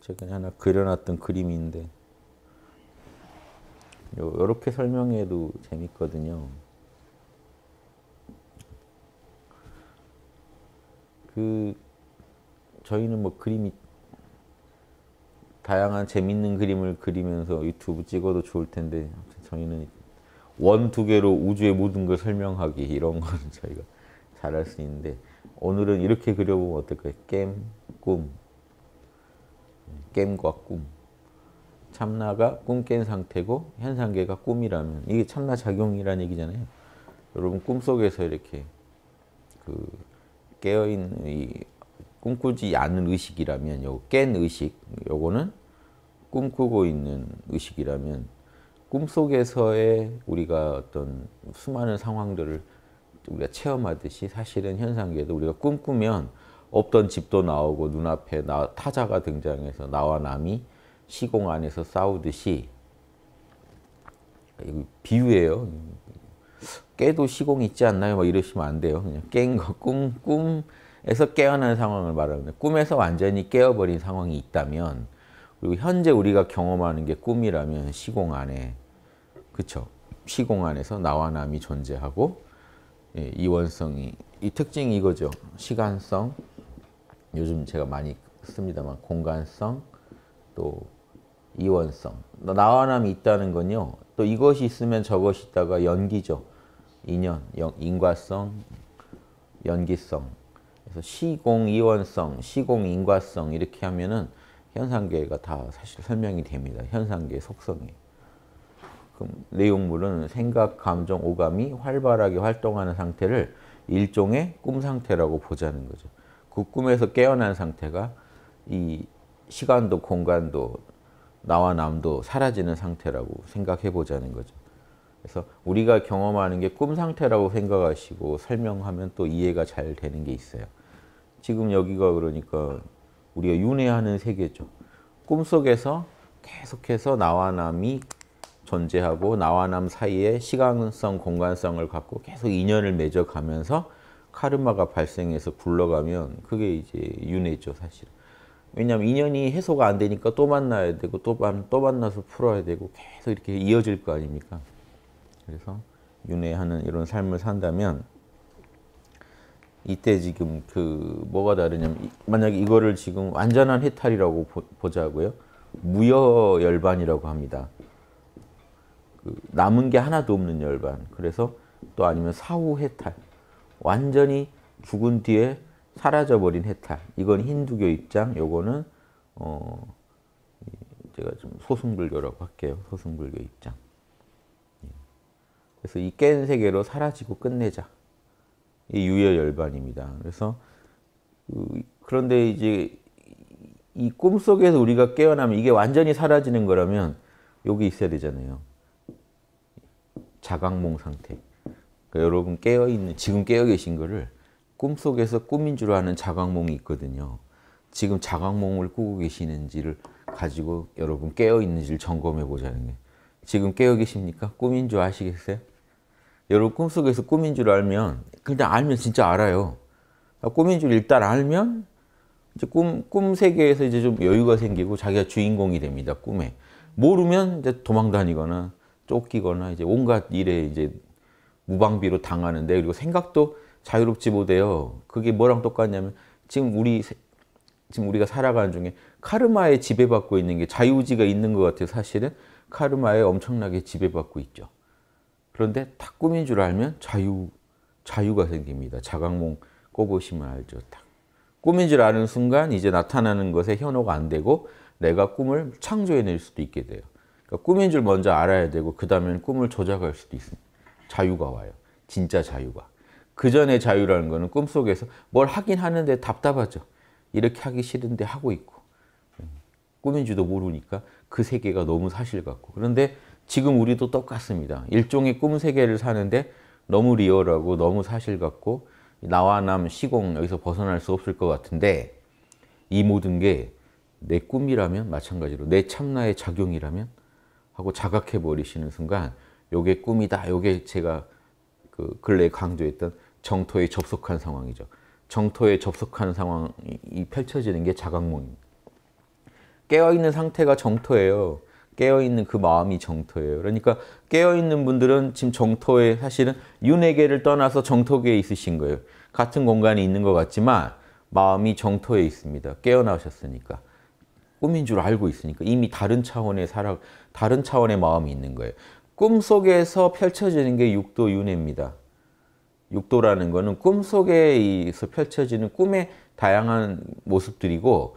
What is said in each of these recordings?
최근에 하나 그려놨던 그림인데 이렇게 설명해도 재밌거든요. 그 저희는 뭐 그림이 다양한 재밌는 그림을 그리면서 유튜브 찍어도 좋을 텐데 저희는 원 두 개로 우주의 모든 걸 설명하기 이런 거는 저희가 잘할 수 있는데 오늘은 이렇게 그려보면 어떨까요? 게임, 꿈. 게과 꿈. 참나가 꿈깬 상태고 현상계가 꿈이라면 이게 참나 작용이라는 얘기잖아요. 여러분 꿈속에서 이렇게 그 깨어있는 이 꿈꾸지 않은 의식이라면 요깬 의식 요거는 꿈꾸고 있는 의식이라면 꿈속에서의 우리가 어떤 수많은 상황들을 우리가 체험하듯이 사실은 현상계도 우리가 꿈꾸면 없던 집도 나오고 눈앞에 나, 타자가 등장해서 나와 남이 시공 안에서 싸우듯이 비유예요. 깨도 시공 있지 않나요? 뭐 이러시면 안 돼요. 그냥 깬 거, 꿈, 꿈에서 깨어난 상황을 말하는데 꿈에서 완전히 깨어버린 상황이 있다면 그리고 현재 우리가 경험하는 게 꿈이라면 시공 안에 그쵸? 시공 안에서 나와 남이 존재하고 예, 이원성이 이 특징이 이거죠. 시간성, 요즘 제가 많이 씁니다만 공간성, 또 이원성. 나와 남이 있다는 건요. 또 이것이 있으면 저것이 있다가 연기죠. 인연, 연, 인과성, 연기성. 그래서 시공 이원성, 시공 인과성 이렇게 하면은 현상계가 다 사실 설명이 됩니다. 현상계 속성이. 내용물은 생각, 감정, 오감이 활발하게 활동하는 상태를 일종의 꿈 상태라고 보자는 거죠. 그 꿈에서 깨어난 상태가 이 시간도 공간도 나와 남도 사라지는 상태라고 생각해 보자는 거죠. 그래서 우리가 경험하는 게 꿈 상태라고 생각하시고 설명하면 또 이해가 잘 되는 게 있어요. 지금 여기가 그러니까 우리가 윤회하는 세계죠. 꿈속에서 계속해서 나와 남이 존재하고 나와 남 사이에 시간성, 공간성을 갖고 계속 인연을 맺어가면서 카르마가 발생해서 굴러가면 그게 이제 윤회죠, 사실. 왜냐하면 인연이 해소가 안 되니까 또 만나야 되고 또, 또 만나서 풀어야 되고 계속 이렇게 이어질 거 아닙니까? 그래서 윤회하는 이런 삶을 산다면 이때 지금 그 뭐가 다르냐면 만약에 이거를 지금 완전한 해탈이라고 보, 보자고요. 무여열반이라고 합니다. 그 남은 게 하나도 없는 열반. 그래서 또 아니면 사후 해탈. 완전히 죽은 뒤에 사라져버린 해탈. 이건 힌두교 입장, 요거는 어 제가 좀 소승불교라고 할게요. 소승불교 입장. 예. 그래서 이 깬 세계로 사라지고 끝내자. 이 유여열반입니다. 그래서 그 그런데 이제 이 꿈속에서 우리가 깨어나면 이게 완전히 사라지는 거라면 여기 있어야 되잖아요. 자각몽 상태. 그러니까 여러분 깨어 있는 지금 깨어 계신 거를 꿈속에서 꿈인 줄 아는 자각몽이 있거든요. 지금 자각몽을 꾸고 계시는지를 가지고 여러분 깨어 있는지를 점검해 보자는 게. 지금 깨어 계십니까? 꿈인 줄 아시겠어요? 여러분 꿈속에서 꿈인 줄 알면 근데 알면 진짜 알아요. 꿈인 아, 줄 일단 알면 이제 꿈, 꿈 세계에서 이제 좀 여유가 생기고 자기가 주인공이 됩니다. 꿈에. 모르면 이제 도망 다니거나 쫓기거나 이제 온갖 일에 이제 무방비로 당하는데 그리고 생각도 자유롭지 못해요. 그게 뭐랑 똑같냐면 지금 우리 지금 우리가 살아가는 중에 카르마에 지배받고 있는 게 자유지가 있는 것 같아요. 사실은 카르마에 엄청나게 지배받고 있죠. 그런데 딱 꿈인 줄 알면 자유 자유가 생깁니다. 자각몽 꿔보시면 알죠. 딱 꿈인 줄 아는 순간 이제 나타나는 것에 현혹 안 되고 내가 꿈을 창조해낼 수도 있게 돼요. 그러니까 꿈인 줄 먼저 알아야 되고 그다음에는 꿈을 조작할 수도 있습니다. 자유가 와요. 진짜 자유가. 그 전에 자유라는 거는 꿈속에서 뭘 하긴 하는데 답답하죠. 이렇게 하기 싫은데 하고 있고. 음, 꿈인지도 모르니까 그 세계가 너무 사실 같고. 그런데 지금 우리도 똑같습니다. 일종의 꿈 세계를 사는데 너무 리얼하고 너무 사실 같고 나와 남 시공 여기서 벗어날 수 없을 것 같은데 이 모든 게 내 꿈이라면 마찬가지로 내 참나의 작용이라면 하고 자각해 버리시는 순간 요게 꿈이다. 요게 제가 그 근래 강조했던 정토에 접속한 상황이죠. 정토에 접속한 상황이 펼쳐지는 게 자각몽입니다. 깨어있는 상태가 정토예요. 깨어있는 그 마음이 정토예요. 그러니까 깨어있는 분들은 지금 정토에 사실은 윤회계를 떠나서 정토계에 있으신 거예요. 같은 공간에 있는 것 같지만 마음이 정토에 있습니다. 깨어나셨으니까. 꿈인 줄 알고 있으니까 이미 다른 차원의 살아 다른 차원의 마음이 있는 거예요. 꿈속에서 펼쳐지는 게 육도 윤회입니다. 육도라는 거는 꿈속에서 펼쳐지는 꿈의 다양한 모습들이고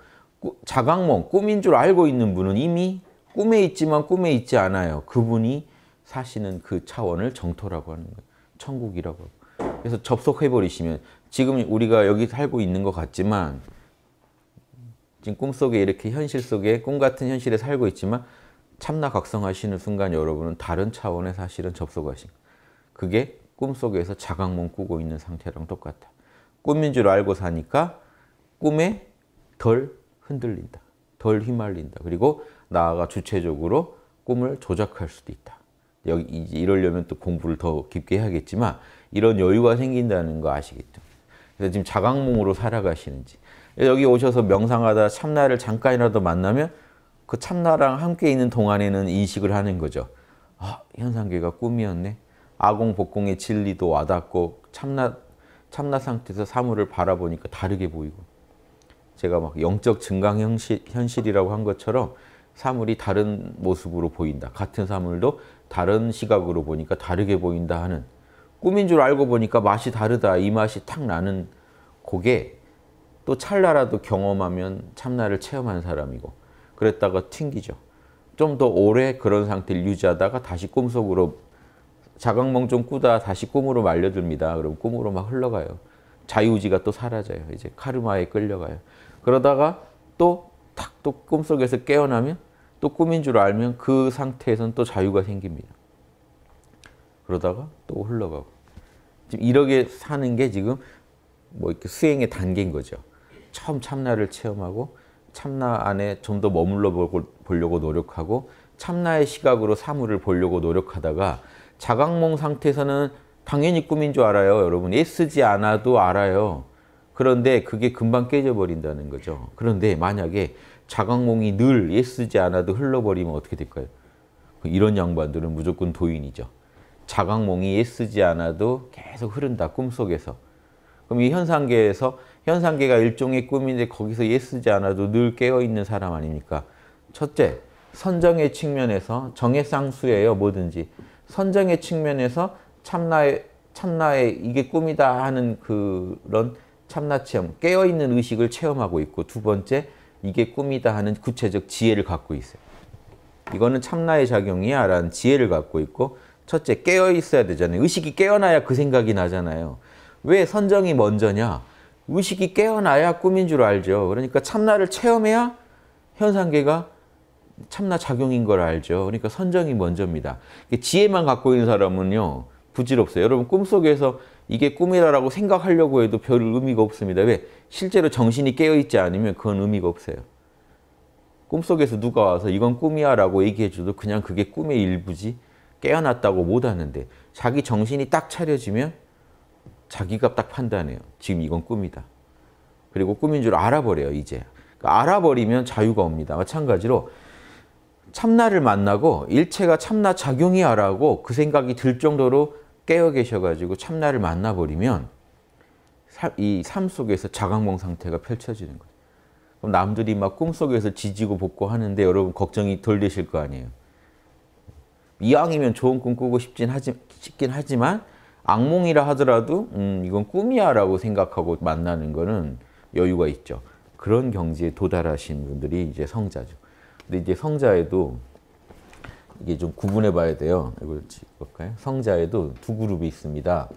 자각몽, 꿈인 줄 알고 있는 분은 이미 꿈에 있지만 꿈에 있지 않아요. 그분이 사시는 그 차원을 정토라고 하는 거예요. 천국이라고. 그래서 접속해버리시면 지금 우리가 여기 살고 있는 것 같지만 지금 꿈속에 이렇게 현실 속에 꿈 같은 현실에 살고 있지만 참나 각성하시는 순간 여러분은 다른 차원에 사실은 접속하신 그게 꿈속에서 자각몽 꾸고 있는 상태랑 똑같다. 꿈인 줄 알고 사니까 꿈에 덜 흔들린다. 덜 휘말린다. 그리고 나아가 주체적으로 꿈을 조작할 수도 있다. 여기 이제 이러려면 또 공부를 더 깊게 해야겠지만 이런 여유가 생긴다는 거 아시겠죠? 그래서 지금 자각몽으로 살아가시는지 여기 오셔서 명상하다 참나를 잠깐이라도 만나면 그 참나랑 함께 있는 동안에는 인식을 하는 거죠. 아, 현상계가 꿈이었네. 아공 복공의 진리도 와닿고 참나 참나 상태에서 사물을 바라보니까 다르게 보이고 제가 막 영적 증강 현실, 현실이라고 한 것처럼 사물이 다른 모습으로 보인다. 같은 사물도 다른 시각으로 보니까 다르게 보인다 하는 꿈인 줄 알고 보니까 맛이 다르다. 이 맛이 탁 나는 그게 또 찰나라도 경험하면 참나를 체험한 사람이고 그랬다가 튕기죠. 좀 더 오래 그런 상태를 유지하다가 다시 꿈속으로 자각몽 좀 꾸다 다시 꿈으로 말려듭니다. 그럼 꿈으로 막 흘러가요. 자유지가 또 사라져요. 이제 카르마에 끌려가요. 그러다가 또 탁 또 꿈속에서 깨어나면 또 꿈인 줄 알면 그 상태에서는 또 자유가 생깁니다. 그러다가 또 흘러가고 지금 이렇게 사는 게 지금 뭐 이렇게 수행의 단계인 거죠. 처음 참나를 체험하고 참나 안에 좀 더 머물러 보려고 노력하고 참나의 시각으로 사물을 보려고 노력하다가 자각몽 상태에서는 당연히 꿈인 줄 알아요. 여러분 애쓰지 않아도 알아요. 그런데 그게 금방 깨져버린다는 거죠. 그런데 만약에 자각몽이 늘 애쓰지 않아도 흘러버리면 어떻게 될까요? 이런 양반들은 무조건 도인이죠. 자각몽이 애쓰지 않아도 계속 흐른다, 꿈속에서. 그럼 이 현상계에서 현상계가 일종의 꿈인데 거기서 예쓰지 않아도 늘 깨어있는 사람 아닙니까? 첫째, 선정의 측면에서 정의 쌍수예요, 뭐든지. 선정의 측면에서 참나의, 참나의 이게 꿈이다 하는 그런 참나 체험, 깨어있는 의식을 체험하고 있고 두 번째, 이게 꿈이다 하는 구체적 지혜를 갖고 있어요. 이거는 참나의 작용이야 라는 지혜를 갖고 있고 첫째 깨어 있어야 되잖아요. 의식이 깨어나야 그 생각이 나잖아요. 왜 선정이 먼저냐? 의식이 깨어나야 꿈인 줄 알죠. 그러니까 참나를 체험해야 현상계가 참나 작용인 걸 알죠. 그러니까 선정이 먼저입니다. 지혜만 갖고 있는 사람은요. 부질없어요. 여러분 꿈속에서 이게 꿈이라고 생각하려고 해도 별 의미가 없습니다. 왜? 실제로 정신이 깨어있지 않으면 그건 의미가 없어요. 꿈속에서 누가 와서 이건 꿈이야 라고 얘기해줘도 그냥 그게 꿈의 일부지 깨어났다고 못하는데 자기 정신이 딱 차려지면 자기가 딱 판단해요. 지금 이건 꿈이다. 그리고 꿈인 줄 알아버려요, 이제. 그러니까 알아버리면 자유가 옵니다. 마찬가지로 참나를 만나고 일체가 참나 작용이야라고 그 생각이 들 정도로 깨어 계셔가지고 참나를 만나버리면 이 삶 속에서 자각몽 상태가 펼쳐지는 거예요. 그럼 남들이 막 꿈속에서 지지고 볶고 하는데 여러분 걱정이 덜 되실 거 아니에요. 이왕이면 좋은 꿈 꾸고 싶긴, 하지, 싶긴 하지만 악몽이라 하더라도 음, 이건 꿈이야 라고 생각하고 만나는 거는 여유가 있죠. 그런 경지에 도달하신 분들이 이제 성자죠. 근데 이제 성자에도 이게 좀 구분해 봐야 돼요. 이걸 볼까요? 성자에도 두 그룹이 있습니다.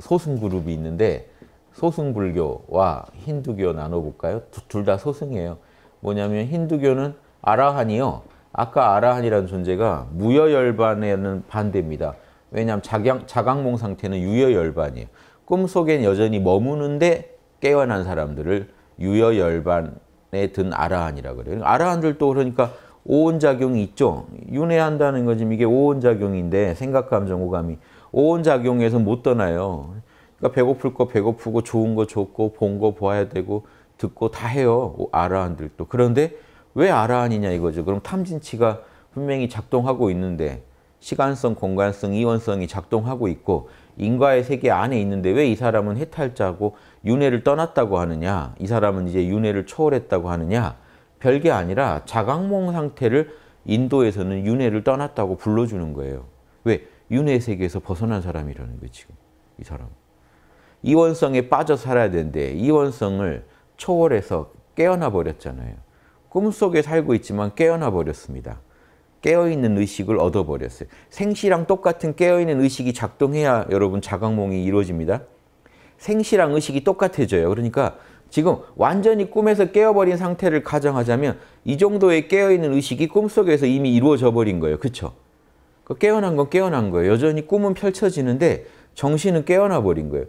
소승 그룹이 있는데 소승 불교와 힌두교 나눠볼까요? 둘 다 소승이에요. 뭐냐면 힌두교는 아라한이요. 아까 아라한이라는 존재가 무여열반에는 반대입니다. 왜냐하면 자강, 자각몽 상태는 유여열반이에요. 꿈속엔 여전히 머무는데 깨어난 사람들을 유여열반에 든 아라한이라 그래요. 아라한들도 그러니까 오온작용이 있죠. 윤회한다는 거지 이게 오온작용인데 생각, 감정, 오감이 오온작용에서 못 떠나요. 그러니까 배고플 거 배고프고 좋은 거 좋고 본 거 봐야 되고 듣고 다 해요. 아라한들도. 그런데 왜 아라한이냐 이거죠. 그럼 탐진치가 분명히 작동하고 있는데 시간성, 공간성, 이원성이 작동하고 있고 인과의 세계 안에 있는데 왜 이 사람은 해탈자고 윤회를 떠났다고 하느냐 이 사람은 이제 윤회를 초월했다고 하느냐 별게 아니라 자각몽 상태를 인도에서는 윤회를 떠났다고 불러주는 거예요. 왜? 윤회 세계에서 벗어난 사람이라는 거예요, 지금. 이 사람. 이원성에 빠져 살아야 되는데 이원성을 초월해서 깨어나 버렸잖아요. 꿈속에 살고 있지만 깨어나 버렸습니다. 깨어있는 의식을 얻어버렸어요. 생시랑 똑같은 깨어있는 의식이 작동해야 여러분 자각몽이 이루어집니다. 생시랑 의식이 똑같아져요. 그러니까 지금 완전히 꿈에서 깨어버린 상태를 가정하자면 이 정도의 깨어있는 의식이 꿈속에서 이미 이루어져 버린 거예요. 그렇죠? 깨어난 건 깨어난 거예요. 여전히 꿈은 펼쳐지는데 정신은 깨어나 버린 거예요.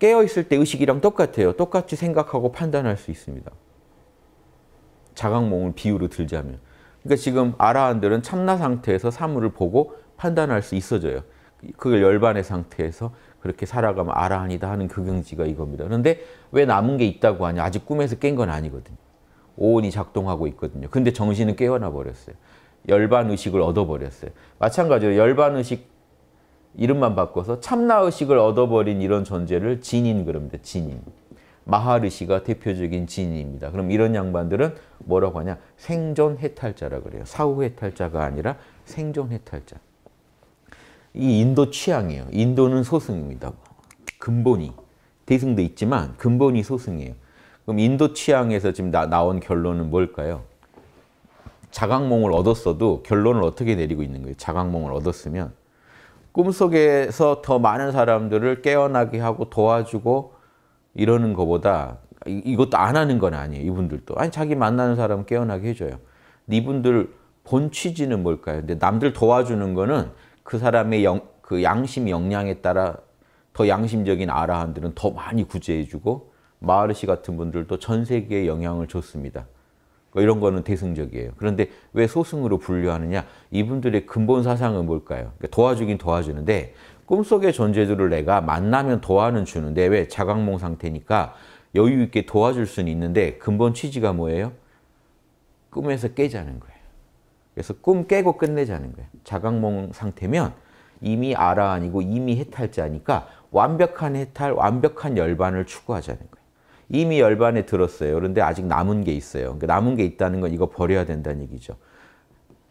깨어있을 때 의식이랑 똑같아요. 똑같이 생각하고 판단할 수 있습니다. 자각몽을 비유로 들자면. 그러니까 지금 아라한들은 참나 상태에서 사물을 보고 판단할 수 있어져요. 그걸 열반의 상태에서 그렇게 살아가면 아라한이다 하는 극용지가 그 이겁니다. 그런데 왜 남은 게 있다고 하냐? 아직 꿈에서 깬 건 아니거든요. 오온이 작동하고 있거든요. 근데 정신은 깨어나 버렸어요. 열반 의식을 얻어버렸어요. 마찬가지로 열반 의식 이름만 바꿔서 참나 의식을 얻어버린 이런 존재를 진인 그럽니다. 진인. 마하르시가 대표적인 진입니다. 그럼 이런 양반들은 뭐라고 하냐? 생존 해탈자라 그래요. 사후 해탈자가 아니라 생존 해탈자. 이 인도 취향이에요. 인도는 소승입니다. 근본이. 대승도 있지만 근본이 소승이에요. 그럼 인도 취향에서 지금 나, 나온 결론은 뭘까요? 자각몽을 얻었어도 결론을 어떻게 내리고 있는 거예요? 자각몽을 얻었으면. 꿈속에서 더 많은 사람들을 깨어나게 하고 도와주고 이러는 것보다 이것도 안 하는 건 아니에요. 이분들도. 아니 자기 만나는 사람 깨어나게 해줘요. 이분들 본 취지는 뭘까요? 근데 남들 도와주는 거는 그 사람의 영, 그 양심 역량에 따라 더 양심적인 아라한들은 더 많이 구제해주고 마르시 같은 분들도 전 세계에 영향을 줬습니다. 뭐 이런 거는 대승적이에요. 그런데 왜 소승으로 분류하느냐? 이분들의 근본 사상은 뭘까요? 그러니까 도와주긴 도와주는데 꿈속의 존재들을 내가 만나면 도와는 주는데 왜 자각몽 상태니까 여유 있게 도와줄 수는 있는데 근본 취지가 뭐예요? 꿈에서 깨자는 거예요. 그래서 꿈 깨고 끝내자는 거예요. 자각몽 상태면 이미 알아 아니고 이미 해탈자니까 완벽한 해탈, 완벽한 열반을 추구하자는 거예요. 이미 열반에 들었어요. 그런데 아직 남은 게 있어요. 그러니까 남은 게 있다는 건 이거 버려야 된다는 얘기죠.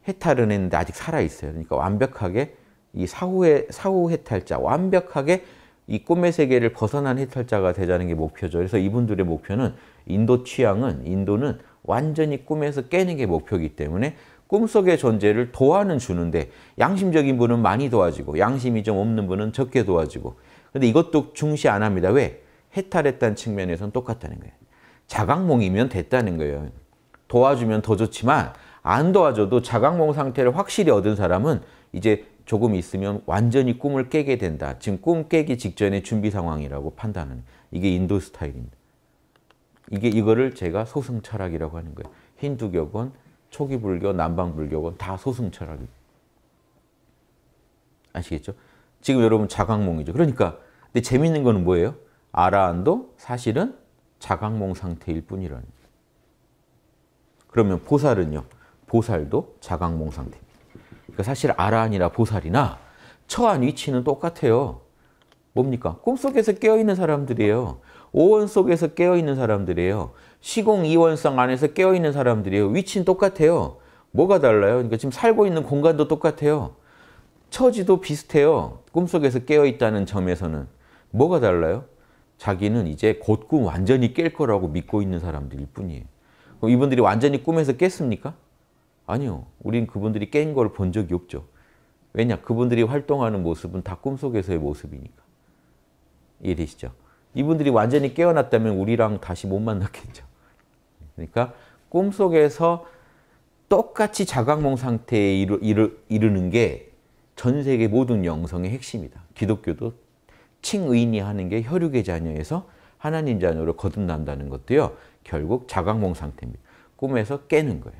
해탈은 했는데 아직 살아있어요. 그러니까 완벽하게 이 사후의 사후 해탈자 완벽하게 이 꿈의 세계를 벗어난 해탈자가 되자는 게 목표죠. 그래서 이분들의 목표는 인도 취향은 인도는 완전히 꿈에서 깨는 게 목표이기 때문에 꿈속의 존재를 도와는 주는데 양심적인 분은 많이 도와주고 양심이 좀 없는 분은 적게 도와주고 근데 이것도 중시 안 합니다. 왜? 해탈했다는 측면에서는 똑같다는 거예요. 자각몽이면 됐다는 거예요. 도와주면 더 좋지만 안 도와줘도 자각몽 상태를 확실히 얻은 사람은 이제 조금 있으면 완전히 꿈을 깨게 된다. 지금 꿈 깨기 직전의 준비 상황이라고 판단하는 이게 인도 스타일입니다. 이게 이거를 제가 소승 철학이라고 하는 거예요. 힌두교건, 초기 불교, 남방 불교건 다 소승 철학입니다. 아시겠죠? 지금 여러분 자각몽이죠. 그러니까 근데 재밌는 거는 뭐예요? 아라한도 사실은 자각몽 상태일 뿐이라는. 그러면 보살은요? 보살도 자각몽 상태. 그러니까 사실 아란이나 보살이나 처한 위치는 똑같아요. 뭡니까? 꿈속에서 깨어있는 사람들이에요. 오원 속에서 깨어있는 사람들이에요. 시공 이원성 안에서 깨어있는 사람들이에요. 위치는 똑같아요. 뭐가 달라요? 그러니까 지금 살고 있는 공간도 똑같아요. 처지도 비슷해요. 꿈속에서 깨어있다는 점에서는. 뭐가 달라요? 자기는 이제 곧 꿈 완전히 깰 거라고 믿고 있는 사람들일 뿐이에요. 이분들이 완전히 꿈에서 깼습니까? 아니요. 우린 그분들이 깬 걸 본 적이 없죠. 왜냐? 그분들이 활동하는 모습은 다 꿈속에서의 모습이니까. 이해되시죠? 이분들이 완전히 깨어났다면 우리랑 다시 못 만났겠죠. 그러니까 꿈속에서 똑같이 자각몽 상태에 이르, 이르, 이르는 게 전 세계 모든 영성의 핵심이다. 기독교도 칭의니 하는 게 혈육의 자녀에서 하나님 자녀로 거듭난다는 것도요. 결국 자각몽 상태입니다. 꿈에서 깨는 거예요.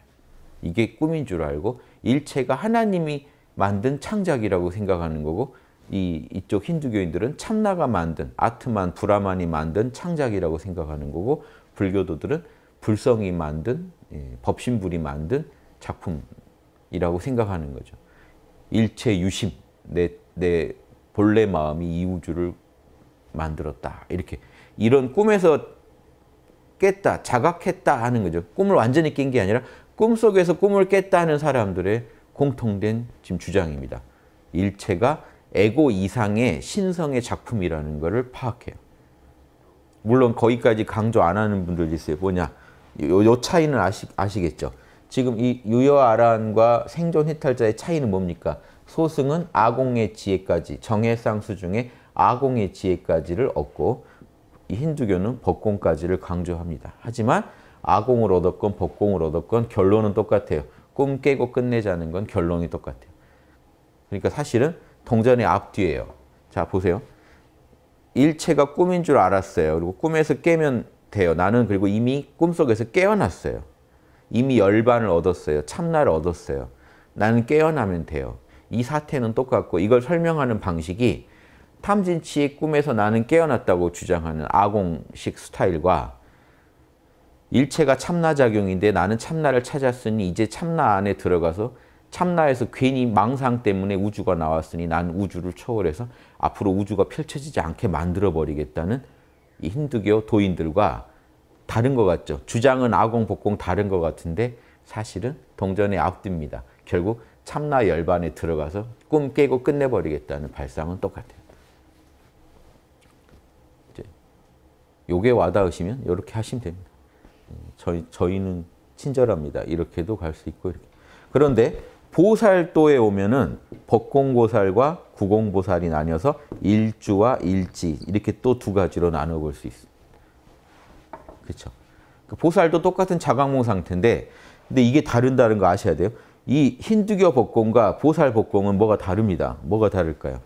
이게 꿈인 줄 알고 일체가 하나님이 만든 창작이라고 생각하는 거고 이 이쪽 힌두교인들은 참나가 만든 아트만 브라만이 만든 창작이라고 생각하는 거고 불교도들은 불성이 만든 예, 법신불이 만든 작품이라고 생각하는 거죠. 일체 유심 내 내 본래 마음이 이 우주를 만들었다 이렇게 이런 꿈에서 깼다 자각했다 하는 거죠. 꿈을 완전히 깬 게 아니라 꿈속에서 꿈을 깼다는 사람들의 공통된 지금 주장입니다. 일체가 에고 이상의 신성의 작품이라는 것을 파악해요. 물론 거기까지 강조 안 하는 분들 있어요. 뭐냐? 요, 요 차이는 아시, 아시겠죠? 지금 이 유여아란과 생존 해탈자의 차이는 뭡니까? 소승은 아공의 지혜까지, 정해상수 중에 아공의 지혜까지를 얻고 힌두교는 법공까지를 강조합니다. 하지만 아공을 얻었건 복공을 얻었건 결론은 똑같아요. 꿈 깨고 끝내자는 건 결론이 똑같아요. 그러니까 사실은 동전의 앞뒤예요. 자, 보세요. 일체가 꿈인 줄 알았어요. 그리고 꿈에서 깨면 돼요. 나는 그리고 이미 꿈속에서 깨어났어요. 이미 열반을 얻었어요. 참나를 얻었어요. 나는 깨어나면 돼요. 이 사태는 똑같고 이걸 설명하는 방식이 탐진치의 꿈에서 나는 깨어났다고 주장하는 아공식 스타일과 일체가 참나작용인데 나는 참나를 찾았으니 이제 참나 안에 들어가서 참나에서 괜히 망상 때문에 우주가 나왔으니 난 우주를 초월해서 앞으로 우주가 펼쳐지지 않게 만들어버리겠다는 이 힌두교 도인들과 다른 것 같죠. 주장은 아공, 복공 다른 것 같은데 사실은 동전의 앞뒤입니다. 결국 참나 열반에 들어가서 꿈 깨고 끝내버리겠다는 발상은 똑같아요. 요게 와닿으시면 이렇게 하시면 됩니다. 저희, 저희는 친절합니다. 이렇게도 갈 수 있고 이렇게. 그런데 보살도에 오면은 법공보살과 구공보살이 나뉘어서 일주와 일지 이렇게 또 두 가지로 나눠 볼수있습니 그렇죠? 그 보살도 똑같은 자각몽 상태인데 근데 이게 다른 다른 거 아셔야 돼요. 이 힌두교 법공과 보살 법공은 뭐가 다릅니다. 뭐가 다를까요?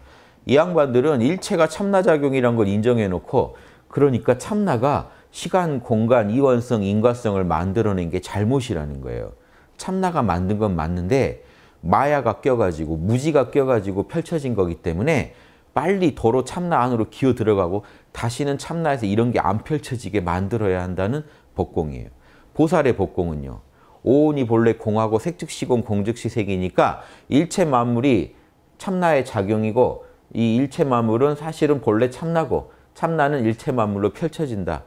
이 양반들은 일체가 참나작용이란 걸 인정해 놓고 그러니까 참나가 시간, 공간, 이원성, 인과성을 만들어낸 게 잘못이라는 거예요. 참나가 만든 건 맞는데 마야가 껴가지고 무지가 껴가지고 펼쳐진 거기 때문에 빨리 도로 참나 안으로 기어 들어가고 다시는 참나에서 이런 게 안 펼쳐지게 만들어야 한다는 법공이에요. 보살의 법공은요. 오온이 본래 공하고 색즉시공 공즉시색이니까 일체 만물이 참나의 작용이고 이 일체 만물은 사실은 본래 참나고 참나는 일체 만물로 펼쳐진다.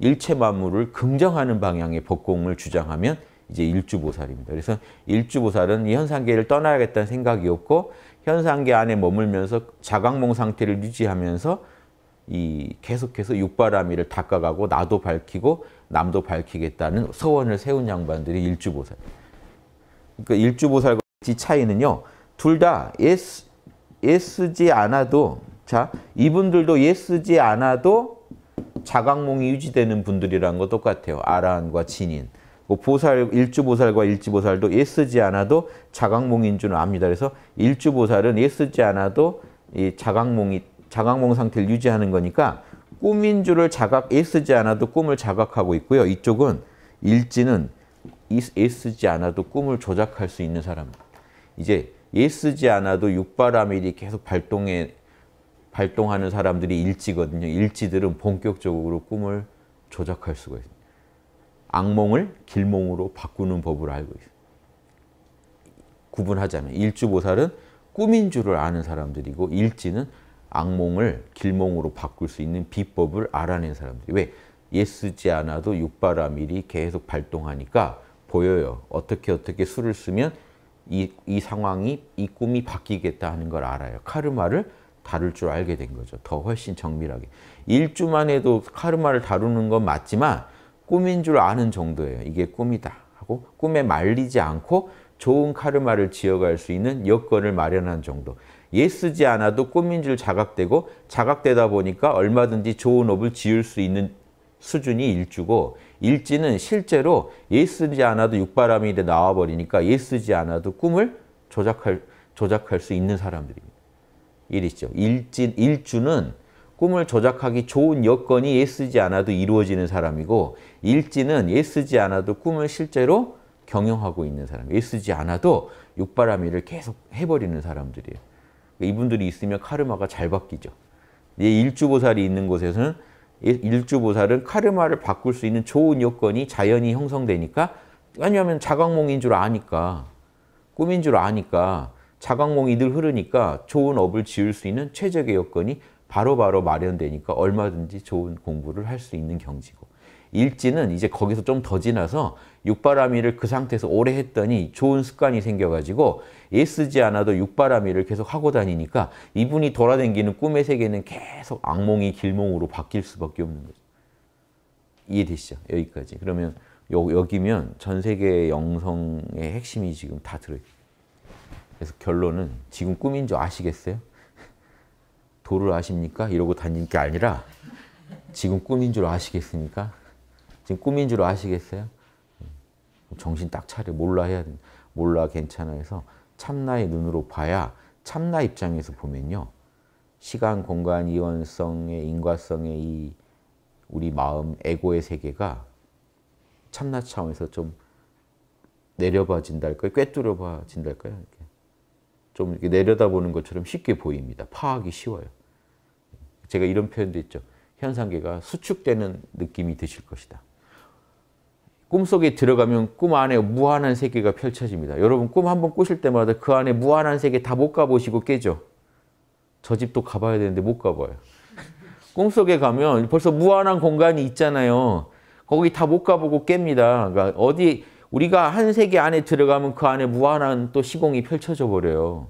일체 만물을 긍정하는 방향의 복공을 주장하면 이제 일주보살입니다. 그래서 일주보살은 현상계를 떠나야겠다는 생각이 없고 현상계 안에 머물면서 자각몽 상태를 유지하면서 이 계속해서 육바라미를 닦아가고 나도 밝히고 남도 밝히겠다는 소원을 세운 양반들이 일주보살. 그러니까 일주보살과 차이는요. 둘 다 예스 예쓰지 않아도 자 이분들도 예쓰지 않아도 자각몽이 유지되는 분들이란 거 똑같아요. 아란과 진인. 뭐 보살 일주보살과 일지보살도 애쓰지 않아도 자각몽인 줄 압니다. 그래서 일주보살은 애쓰지 않아도 이 자각몽이 자각몽 상태를 유지하는 거니까 꿈인 줄을 자각 애쓰지 않아도 꿈을 자각하고 있고요. 이쪽은 일지는 애쓰지 않아도 꿈을 조작할 수 있는 사람. 이제 애쓰지 않아도 육바람일이 계속 발동해 발동하는 사람들이 일지거든요. 일지들은 본격적으로 꿈을 조작할 수가 있습니 악몽을 길몽으로 바꾸는 법을 알고 있습니 구분하자면 일주보살은 꿈인 줄을 아는 사람들이고 일지는 악몽을 길몽으로 바꿀 수 있는 비법을 알아낸 사람들이 왜? 예 쓰지 않아도 육바라밀이 계속 발동하니까 보여요. 어떻게 어떻게 술을 쓰면 이, 이 상황이 이 꿈이 바뀌겠다 하는 걸 알아요. 카르마를 다룰 줄 알게 된 거죠. 더 훨씬 정밀하게. 일주만 해도 카르마를 다루는 건 맞지만 꿈인 줄 아는 정도예요. 이게 꿈이다 하고 꿈에 말리지 않고 좋은 카르마를 지어갈 수 있는 여건을 마련한 정도. 예 쓰지 않아도 꿈인 줄 자각되고 자각되다 보니까 얼마든지 좋은 업을 지을 수 있는 수준이 일주고 일지는 실제로 예 쓰지 않아도 육바람이 나와버리니까 예 쓰지 않아도 꿈을 조작할, 조작할 수 있는 사람들입니다. 일이죠. 일진, 일주는 꿈을 조작하기 좋은 여건이 애쓰지 않아도 이루어지는 사람이고 일지는 애쓰지 않아도 꿈을 실제로 경영하고 있는 사람, 애쓰지 않아도 육바라밀을 계속 해버리는 사람들이에요. 그러니까 이분들이 있으면 카르마가 잘 바뀌죠. 일주보살이 있는 곳에서는 일주보살은 카르마를 바꿀 수 있는 좋은 여건이 자연히 형성되니까 왜냐하면 자각몽인 줄 아니까 꿈인 줄 아니까 자각몽이 늘 흐르니까 좋은 업을 지을 수 있는 최적의 여건이 바로바로 바로 마련되니까 얼마든지 좋은 공부를 할 수 있는 경지고 일지는 이제 거기서 좀 더 지나서 육바라밀을그 상태에서 오래 했더니 좋은 습관이 생겨가지고 애쓰지 않아도 육바라밀을 계속 하고 다니니까 이분이 돌아다니는 꿈의 세계는 계속 악몽이 길몽으로 바뀔 수밖에 없는 거죠. 이해되시죠? 여기까지. 그러면 요, 여기면 전 세계 영성의 핵심이 지금 다 들어있어요. 그래서 결론은 지금 꿈인 줄 아시겠어요? 도를 아십니까? 이러고 다니는 게 아니라 지금 꿈인 줄 아시겠습니까? 지금 꿈인 줄 아시겠어요? 음, 정신 딱 차려. 몰라 해야 몰라 괜찮아 해서 참나의 눈으로 봐야 참나 입장에서 보면요. 시간, 공간, 이원성의 인과성의 이 우리 마음, 에고의 세계가 참나 차원에서 좀 내려봐진달까요? 꿰뚫어봐진달까요? 좀 내려다보는 것처럼 쉽게 보입니다. 파악이 쉬워요. 제가 이런 표현도 있죠. 현상계가 수축되는 느낌이 드실 것이다. 꿈속에 들어가면 꿈 안에 무한한 세계가 펼쳐집니다. 여러분 꿈 한번 꾸실 때마다 그 안에 무한한 세계 다 못 가보시고 깨죠. 저 집도 가봐야 되는데 못 가봐요. 꿈속에 가면 벌써 무한한 공간이 있잖아요. 거기 다 못 가보고 깹니다. 그러니까 어디 우리가 한 세계 안에 들어가면 그 안에 무한한 또 시공이 펼쳐져 버려요.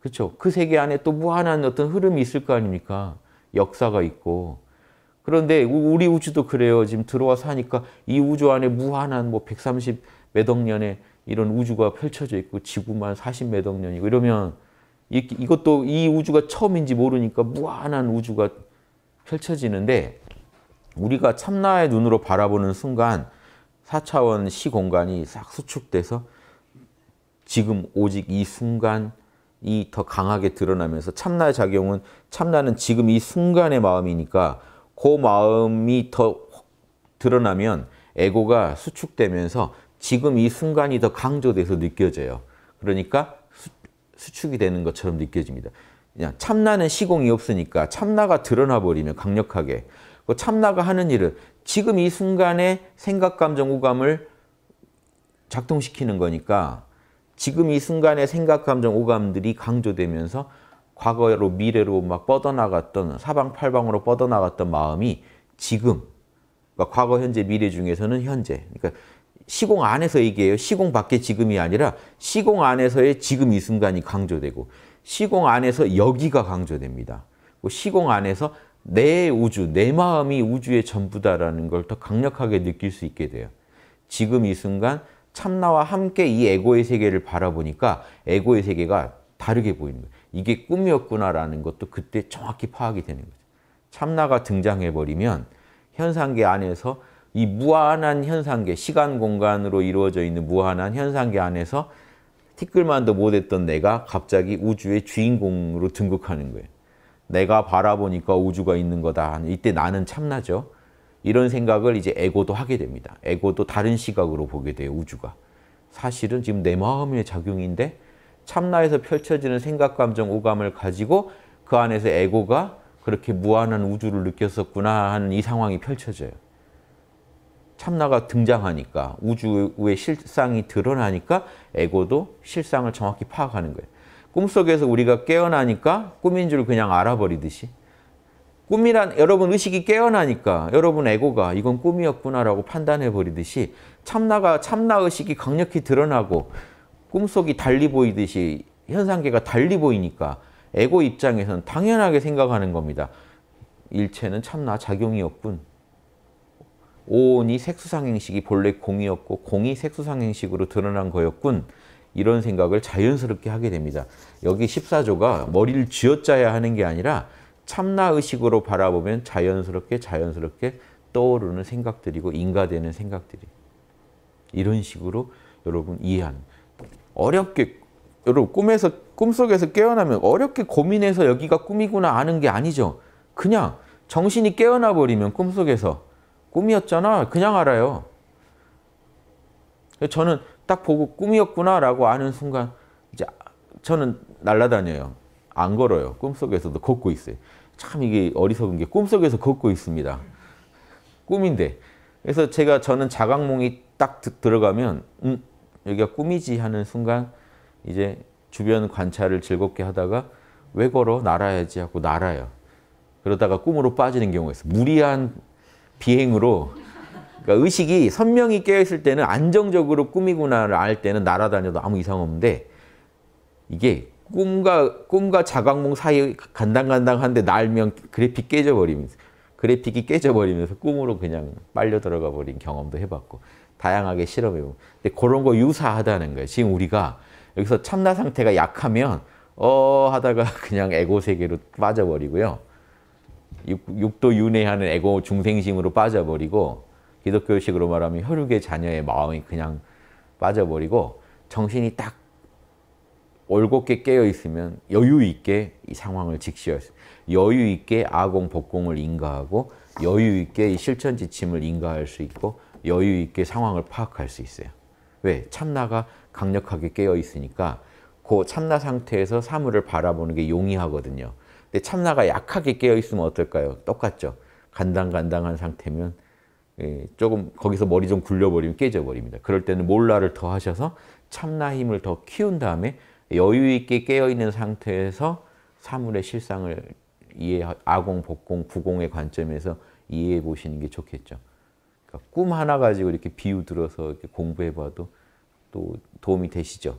그렇죠? 그 세계 안에 또 무한한 어떤 흐름이 있을 거 아닙니까? 역사가 있고. 그런데 우리 우주도 그래요. 지금 들어와서 하니까 이 우주 안에 무한한 뭐 130 몇 억 년의 이런 우주가 펼쳐져 있고 지구만 40 몇 억 년이고 이러면 이것도 이 우주가 처음인지 모르니까 무한한 우주가 펼쳐지는데 우리가 참나의 눈으로 바라보는 순간 4차원 시공간이 싹 수축돼서 지금 오직 이 순간이 더 강하게 드러나면서 참나의 작용은 참나는 지금 이 순간의 마음이니까 그 마음이 더 드러나면 에고가 수축되면서 지금 이 순간이 더 강조돼서 느껴져요. 그러니까 수, 축이 되는 것처럼 느껴집니다. 그냥 참나는 시공이 없으니까 참나가 드러나 버리면 강력하게 그 참나가 하는 일은 지금 이 순간에 생각, 감정, 오감을 작동시키는 거니까 지금 이 순간에 생각, 감정, 오감들이 강조되면서 과거로 미래로 막 뻗어나갔던 사방팔방으로 뻗어나갔던 마음이 지금 그러니까 과거, 현재, 미래 중에서는 현재 그러니까 시공 안에서 얘기해요. 시공 밖에 지금이 아니라 시공 안에서의 지금 이 순간이 강조되고 시공 안에서 여기가 강조됩니다. 그 시공 안에서 내 우주, 내 마음이 우주의 전부다라는 걸 더 강력하게 느낄 수 있게 돼요. 지금 이 순간 참나와 함께 이 에고의 세계를 바라보니까 에고의 세계가 다르게 보이는 거예요. 이게 꿈이었구나라는 것도 그때 정확히 파악이 되는 거죠. 참나가 등장해버리면 현상계 안에서 이 무한한 현상계, 시간 공간으로 이루어져 있는 무한한 현상계 안에서 티끌만도 못했던 내가 갑자기 우주의 주인공으로 등극하는 거예요. 내가 바라보니까 우주가 있는 거다. 이때 나는 참나죠. 이런 생각을 이제 에고도 하게 됩니다. 에고도 다른 시각으로 보게 돼요, 우주가. 사실은 지금 내 마음의 작용인데 참나에서 펼쳐지는 생각, 감정, 오감을 가지고 그 안에서 에고가 그렇게 무한한 우주를 느꼈었구나 하는 이 상황이 펼쳐져요. 참나가 등장하니까 우주의 실상이 드러나니까 에고도 실상을 정확히 파악하는 거예요. 꿈속에서 우리가 깨어나니까 꿈인 줄 그냥 알아버리듯이 꿈이란 여러분 의식이 깨어나니까 여러분 에고가 이건 꿈이었구나라고 판단해버리듯이 참나가 참나 의식이 강력히 드러나고 꿈속이 달리 보이듯이 현상계가 달리 보이니까 에고 입장에선 당연하게 생각하는 겁니다. 일체는 참나 작용이었군. 오온이 색수상행식이 본래 공이었고 공이 색수상행식으로 드러난 거였군. 이런 생각을 자연스럽게 하게 됩니다. 여기 14조가 머리를 쥐어짜야 하는 게 아니라 참나의식으로 바라보면 자연스럽게 자연스럽게 떠오르는 생각들이고 인가되는 생각들이 이런 식으로 여러분 이해한 어렵게 여러분 꿈에서 꿈속에서 깨어나면 어렵게 고민해서 여기가 꿈이구나 아는 게 아니죠. 그냥 정신이 깨어나 버리면 꿈속에서 꿈이었잖아 그냥 알아요. 저는 딱 보고 꿈이었구나라고 아는 순간 이제 저는 날라다녀요. 안 걸어요. 꿈속에서도 걷고 있어요. 참 이게 어리석은 게 꿈속에서 걷고 있습니다. 꿈인데. 그래서 제가 저는 자각몽이 딱 들어가면 음, 여기가 꿈이지 하는 순간 이제 주변 관찰을 즐겁게 하다가 왜 걸어? 날아야지 하고 날아요. 그러다가 꿈으로 빠지는 경우가 있어요. 무리한 비행으로 그러니까 의식이 선명히 깨어있을 때는 안정적으로 꿈이구나를 알 때는 날아다녀도 아무 이상 없는데 이게 꿈과 꿈과 자각몽 사이 간당간당한데 날면 그래픽 깨져버리면서 그래픽이 깨져버리면서 꿈으로 그냥 빨려 들어가 버린 경험도 해봤고 다양하게 실험해보고 근데 그런 거 유사하다는 거예요. 지금 우리가 여기서 참나 상태가 약하면 어 하다가 그냥 에고 세계로 빠져버리고요. 육, 육도 윤회하는 에고 중생심으로 빠져버리고 기독교식으로 말하면 혈육의 자녀의 마음이 그냥 빠져버리고 정신이 딱 올곧게 깨어 있으면 여유 있게 이 상황을 직시할 수 여유 있게 아공 복공을 인가하고 여유 있게 이 실천 지침을 인가할 수 있고 여유 있게 상황을 파악할 수 있어요. 왜? 참나가 강력하게 깨어 있으니까 그 참나 상태에서 사물을 바라보는 게 용이하거든요. 근데 참나가 약하게 깨어 있으면 어떨까요? 똑같죠. 간당간당한 상태면 예, 조금 거기서 머리 좀 굴려버리면 깨져버립니다. 그럴 때는 몰라를 더 하셔서 참나 힘을 더 키운 다음에 여유 있게 깨어있는 상태에서 사물의 실상을 이해, 아공, 복공, 구공의 관점에서 이해해 보시는 게 좋겠죠. 그러니까 꿈 하나 가지고 이렇게 비우들어서 이렇게 공부해 봐도 또 도움이 되시죠.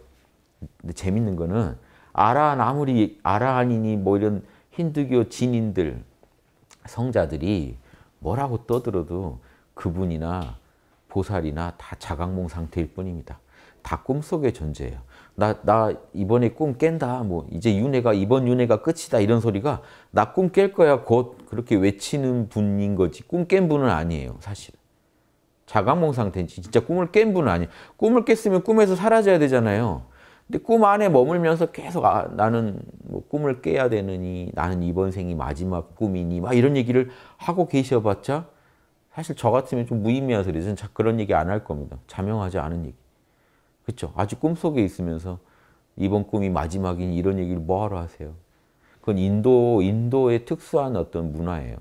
근데 재밌는 거는 아라한 아무리 아라한이니 뭐 이런 힌두교 진인들 성자들이 뭐라고 떠들어도 그분이나 보살이나 다 자각몽 상태일 뿐입니다. 다 꿈속의 존재예요. 나, 나 이번에 꿈 깬다. 뭐, 이제 윤회가, 이번 윤회가 끝이다. 이런 소리가 나 꿈 깰 거야. 곧 그렇게 외치는 분인 거지. 꿈 깬 분은 아니에요. 사실. 자각몽 상태인지 진짜 꿈을 깬 분은 아니에요. 꿈을 깼으면 꿈에서 사라져야 되잖아요. 근데 꿈 안에 머물면서 계속 아, 나는 뭐 꿈을 깨야 되느니 나는 이번 생이 마지막 꿈이니 막 이런 얘기를 하고 계셔봤자 사실 저 같으면 좀 무의미한 소리죠. 자, 그런 얘기 안 할 겁니다. 자명하지 않은 얘기. 그렇죠? 아주 꿈속에 있으면서 이번 꿈이 마지막인 이런 얘기를 뭐하러 하세요? 그건 인도, 인도의 특수한 어떤 문화예요.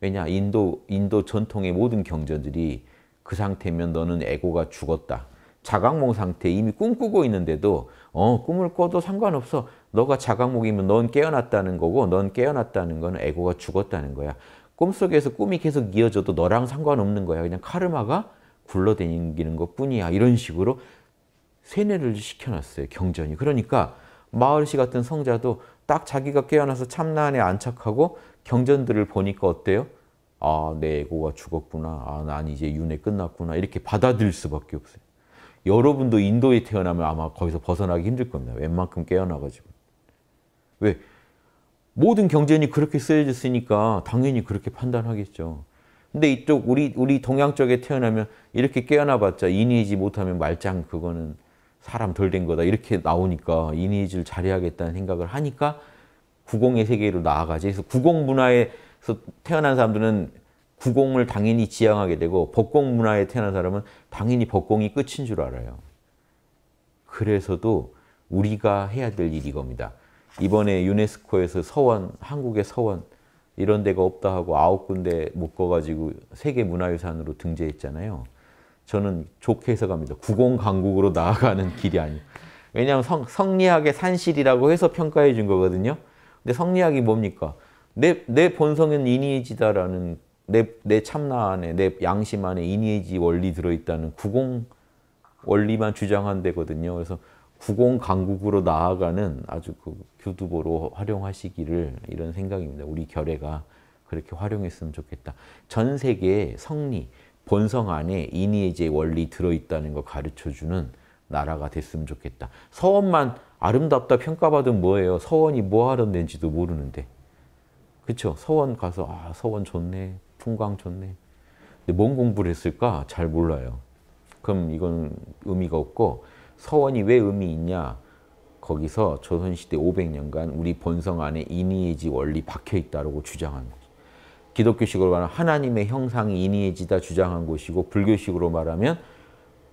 왜냐, 인도, 인도 전통의 모든 경전들이 그 상태면 너는 에고가 죽었다. 자각몽 상태 이미 꿈꾸고 있는데도 어 꿈을 꿔도 상관없어. 너가 자각몽이면 넌 깨어났다는 거고 넌 깨어났다는 건 에고가 죽었다는 거야. 꿈속에서 꿈이 계속 이어져도 너랑 상관없는 거야. 그냥 카르마가 굴러다니는 것 뿐이야. 이런 식으로 세뇌를 시켜놨어요. 경전이. 그러니까 마을씨 같은 성자도 딱 자기가 깨어나서 참나안에 안착하고 경전들을 보니까 어때요? 아, 내 애고가 죽었구나. 아, 난 이제 윤회 끝났구나. 이렇게 받아들일 수밖에 없어요. 여러분도 인도에 태어나면 아마 거기서 벗어나기 힘들 겁니다. 웬만큼 깨어나가지고. 왜? 모든 경제인이 그렇게 쓰여졌으니까 당연히 그렇게 판단하겠죠. 근데 이쪽 우리 우리 동양 쪽에 태어나면 이렇게 깨어나봤자 인이지 못하면 말짱 그거는 사람 덜 된 거다 이렇게 나오니까 인이지를 잘해야겠다는 생각을 하니까 구공의 세계로 나아가지. 그래서 구공 문화에서 태어난 사람들은 구공을 당연히 지향하게 되고 법공 문화에 태어난 사람은 당연히 법공이 끝인 줄 알아요. 그래서도 우리가 해야 될 일이 겁니다. 이번에 유네스코에서 서원, 한국의 서원 이런 데가 없다 하고 아홉 군데 묶어가지고 세계 문화유산으로 등재했잖아요. 저는 좋게 해석합니다. 구공강국으로 나아가는 길이 아니에요. 왜냐하면 성, 성리학의 산실이라고 해서 평가해 준 거거든요. 근데 성리학이 뭡니까? 내, 내 본성은 이니에지다라는 내, 내 참나 안에, 내 양심 안에 이니에지 원리 들어있다는 구공 원리만 주장한 데거든요. 그래서 구공 강국으로 나아가는 아주 그 교두보로 활용하시기를 이런 생각입니다. 우리 결례가 그렇게 활용했으면 좋겠다. 전세계 성리, 본성 안에 이니에제 원리 들어있다는 걸 가르쳐주는 나라가 됐으면 좋겠다. 서원만 아름답다 평가받은 뭐예요? 서원이 뭐 하던 데지도 모르는데. 그렇죠? 서원 가서 아 서원 좋네, 풍광 좋네. 근데 뭔 공부를 했을까? 잘 몰라요. 그럼 이건 의미가 없고 서원이 왜 의미 있냐? 거기서 조선시대 500년간 우리 본성 안에 이니에지 원리 박혀있다고 주장한 거 기독교식으로 말하면 하나님의 형상이 이니에지다 주장한 곳이고 불교식으로 말하면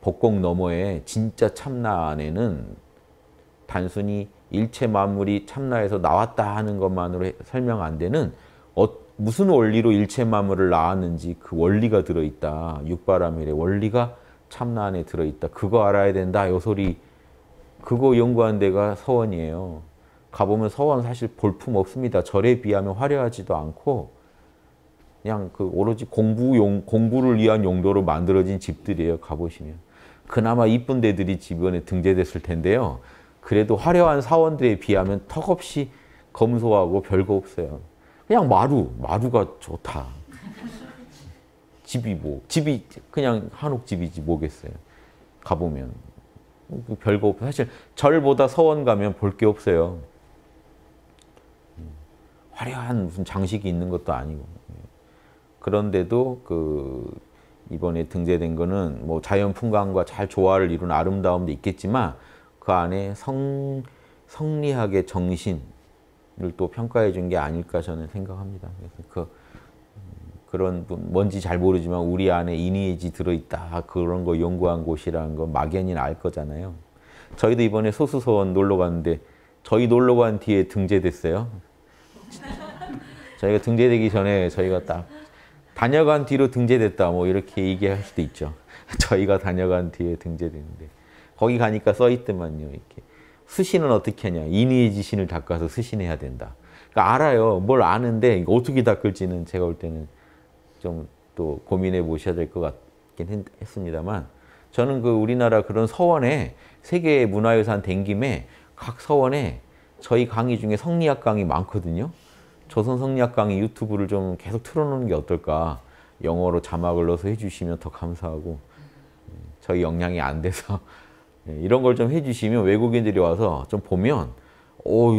복공 너머에 진짜 참나 안에는 단순히 일체 만물이 참나에서 나왔다 하는 것만으로 설명 안 되는 어, 무슨 원리로 일체 만물을 낳았는지 그 원리가 들어있다. 육바라밀의 원리가 참나 안에 들어있다. 그거 알아야 된다. 요 소리 그거 연구한 데가 서원이에요. 가보면 서원 사실 볼품 없습니다. 절에 비하면 화려하지도 않고 그냥 그 오로지 공부용, 공부를 위한 용도로 만들어진 집들이에요. 가보시면. 그나마 이쁜 데들이 주변에 등재됐을 텐데요. 그래도 화려한 사원들에 비하면 턱없이 검소하고 별거 없어요. 그냥 마루, 마루가 좋다. 집이 뭐 집이 그냥 한옥 집이지 뭐겠어요. 가보면 그 별거 없고 사실 절보다 서원 가면 볼 게 없어요. 음. 화려한 무슨 장식이 있는 것도 아니고 그런데도 그 이번에 등재된 거는 뭐 자연 풍광과 잘 조화를 이룬 아름다움도 있겠지만 그 안에 성 성리학의 정신을 또 평가해 준 게 아닐까 저는 생각합니다. 그래서 그 그런 뭔지 잘 모르지만 우리 안에 이니에지 들어있다 그런 거 연구한 곳이라는 거 막연히 알 거잖아요. 저희도 이번에 소수서원 놀러 갔는데 저희 놀러 간 뒤에 등재됐어요. 저희가 등재되기 전에 저희가 딱 다녀간 뒤로 등재됐다 뭐 이렇게 얘기할 수도 있죠. 저희가 다녀간 뒤에 등재됐는데 거기 가니까 써있더만요. 이렇게 수신은 어떻게 하냐. 이니에지 신을 닦아서 수신해야 된다. 그러니까 알아요. 뭘 아는데 어떻게 닦을지는 제가 볼 때는 좀또 고민해 보셔야 될 것 같긴 했습니다만 저는 그 우리나라 그런 서원에 세계 문화유산 된 김에 각 서원에 저희 강의 중에 성리학 강의 많거든요. 조선 성리학 강의 유튜브를 좀 계속 틀어놓는 게 어떨까. 영어로 자막을 넣어서 해주시면 더 감사하고 음, 저희 역량이 안 돼서 네, 이런 걸 좀 해주시면 외국인들이 와서 좀 보면 오